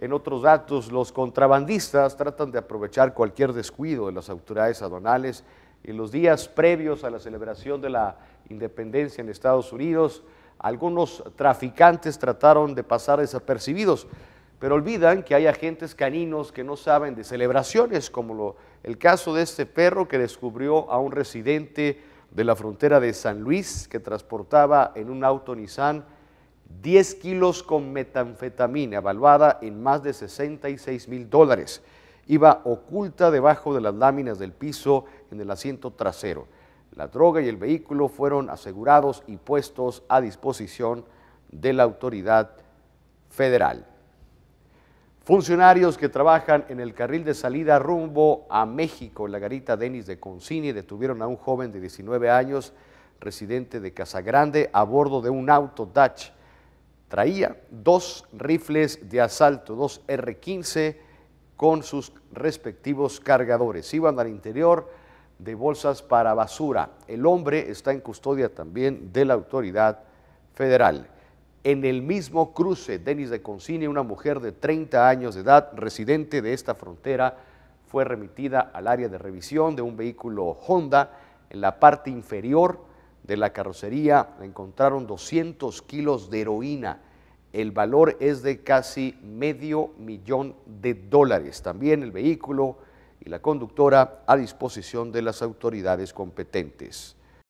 En otros datos, los contrabandistas tratan de aprovechar cualquier descuido de las autoridades aduanales en los días previos a la celebración de la independencia en Estados Unidos, algunos traficantes trataron de pasar desapercibidos, pero olvidan que hay agentes caninos que no saben de celebraciones, como el caso de este perro que descubrió a un residente de la frontera de San Luis que transportaba en un auto Nissan 10 kilos con metanfetamina, evaluada en más de 66 mil dólares. Iba oculta debajo de las láminas del piso en el asiento trasero. La droga y el vehículo fueron asegurados y puestos a disposición de la autoridad federal. Funcionarios que trabajan en el carril de salida rumbo a México, en la garita Denis de Concini, detuvieron a un joven de 19 años, residente de Casagrande, a bordo de un auto Dutch Traía dos rifles de asalto, dos R-15 con sus respectivos cargadores. Iban al interior de bolsas para basura. El hombre está en custodia también de la autoridad federal. En el mismo cruce, Denis de Concini, una mujer de 30 años de edad, residente de esta frontera, fue remitida al área de revisión de un vehículo Honda. En la parte inferior de la carrocería encontraron 200 kilos de heroína el valor es de casi medio millón de dólares. También el vehículo y la conductora a disposición de las autoridades competentes.